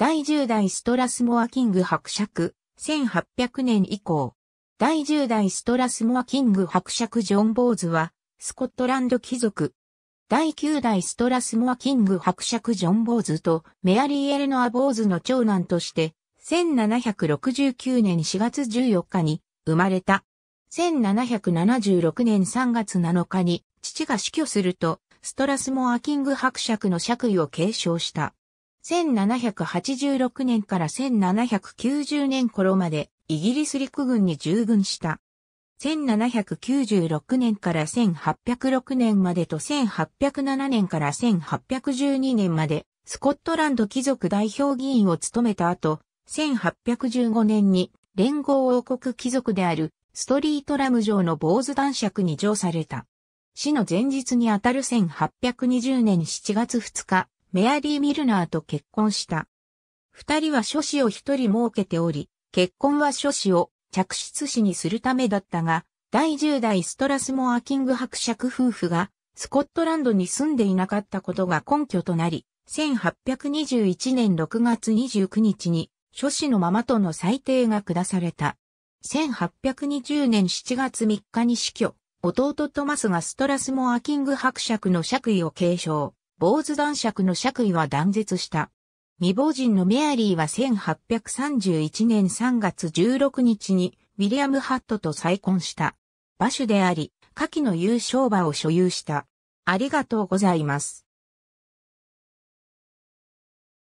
第10代ストラスモアキング伯爵、1800年以降。第10代ストラスモアキング伯爵ジョン・ボーズは、スコットランド貴族。第9代ストラスモアキング伯爵ジョン・ボーズとメアリー・エレノア・ボーズの長男として、1769年4月14日に生まれた。1776年3月7日に父が死去すると、ストラスモアキング伯爵の爵位を継承した。1786年から1790年頃までイギリス陸軍に従軍した。1796年から1806年までと1807年から1812年までスコットランド貴族代表議員を務めた後、1815年に連合王国貴族であるストリートラム城の坊主男爵に上された。死の前日にあたる1820年7月2日、メアリー・ミルナーと結婚した。二人は諸子を一人設けており、結婚は諸子を着室子にするためだったが、第10代ストラスモア・キング伯爵夫婦がスコットランドに住んでいなかったことが根拠となり、1821年6月29日に諸子のままとの裁定が下された。1820年7月3日に死去、弟トマスがストラスモア・キング伯爵の爵位を継承。坊主男爵の爵位は断絶した。未亡人のメアリーは1831年3月16日にウィリアム・ハットと再婚した。馬主であり、下記の優勝馬を所有した。ありがとうございます。